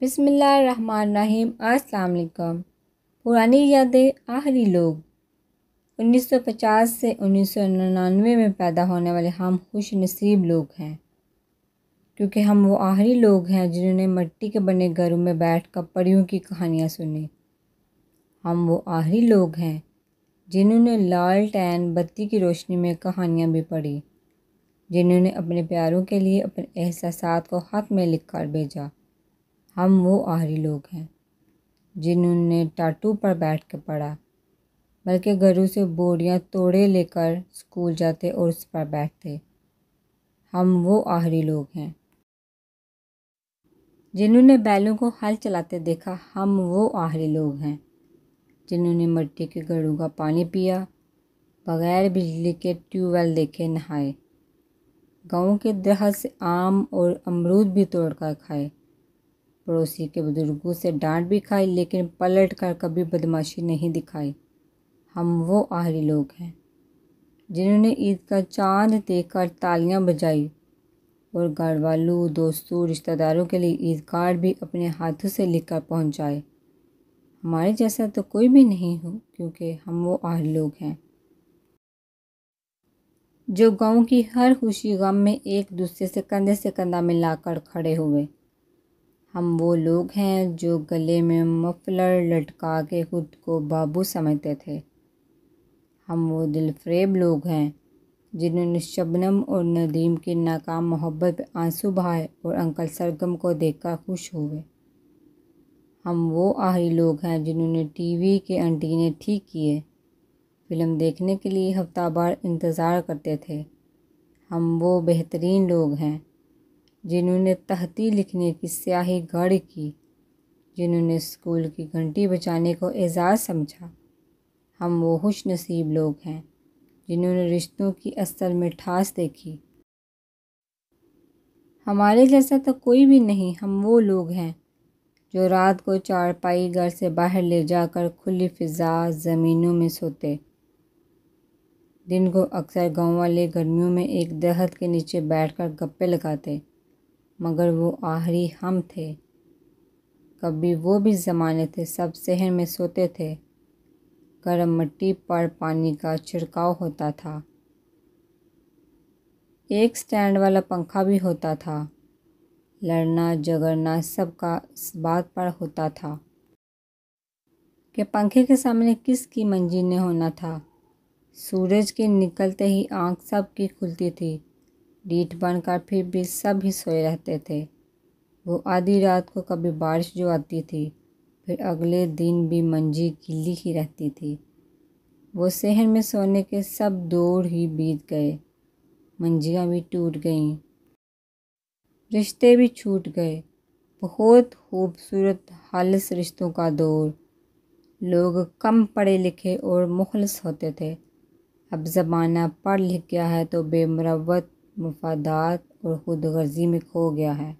बिसमीम अस्सलाम पुरानी यादें आखिरी लोग 1950 से 1999 में पैदा होने वाले हम खुश नसीब लोग हैं क्योंकि हम वो आखिरी लोग हैं जिन्होंने मिट्टी के बने घरों में बैठ कर परियों की कहानियाँ सुनी हम वो आखिरी लोग हैं जिन्होंने लाल टैन बत्ती की रोशनी में कहानियाँ भी पढ़ी जिन्होंने अपने प्यारों के लिए अपने एहसास को हाथ में लिख कर भेजा हम वो आहरी लोग हैं जिन्होंने टाटू पर बैठ कर पढ़ा बल्कि घरों से बोरियां तोड़े लेकर स्कूल जाते और उस पर बैठते हम वो आहरी लोग हैं जिन्होंने बैलों को हल चलाते देखा हम वो आहरी लोग हैं जिन्होंने मट्टी के घड़ों का पानी पिया बगैर बिजली के ट्यूबवेल देखे नहाए गाँव के दरख्त से आम और अमरूद भी तोड़कर खाए पड़ोसी के बुज़ुर्गों से डांट भी खाई लेकिन पलट कर कभी बदमाशी नहीं दिखाई हम वो आहरी लोग हैं जिन्होंने ईद का चांद देखकर तालियां बजाई और घर वालों दोस्तों रिश्तेदारों के लिए ईद कार्ड भी अपने हाथों से लिखकर पहुंचाए हमारे जैसा तो कोई भी नहीं हो क्योंकि हम वो आहरी लोग हैं जो गांव की हर खुशी गम में एक दूसरे से कंधे से कंधा मिलाकर खड़े हुए हम वो लोग हैं जो गले में मफलर लटका के ख़ुद को बाबू समझते थे हम वो दिलफ्रेब लोग हैं जिन्होंने शबनम और नदीम की नाकाम मोहब्बत पर आंसू बहाए और अंकल सरगम को देखकर खुश हुए हम वो आहरी लोग हैं जिन्होंने टीवी के अंटीने ठीक किए फिल्म देखने के लिए हफ्ता बार इंतज़ार करते थे हम वो बेहतरीन लोग हैं जिन्होंने तहती लिखने की स्याही गढ़ की जिन्होंने स्कूल की घंटी बचाने को एजाज़ समझा हम वो खुश नसीब लोग हैं जिन्होंने रिश्तों की असल मिठास देखी हमारे जैसा तो कोई भी नहीं हम वो लोग हैं जो रात को चारपाई घर से बाहर ले जाकर खुली फिजा ज़मीनों में सोते दिन को अक्सर गांव वाले गर्मियों में एक दहत के नीचे बैठकर गप्पे लगाते मगर वो आखिरी हम थे कभी वो भी ज़माने थे सब शहर में सोते थे गर्म मट्टी पर पानी का छिड़काव होता था एक स्टैंड वाला पंखा भी होता था लड़ना सब सबका इस बात पर होता था कि पंखे के सामने किसकी की ने होना था सूरज के निकलते ही आंख की खुलती थी बन बनकर फिर भी सब ही सोए रहते थे वो आधी रात को कभी बारिश जो आती थी फिर अगले दिन भी मंजी गिल्ली ही रहती थी वो शहर में सोने के सब दौड़ ही बीत गए मंजियाँ भी टूट गईं रिश्ते भी छूट गए बहुत खूबसूरत हालस रिश्तों का दौर लोग कम पढ़े लिखे और मुखलस होते थे अब ज़माना पढ़ लिख गया है तो बेमरवत मफादात और खुद गर्जी में खो गया है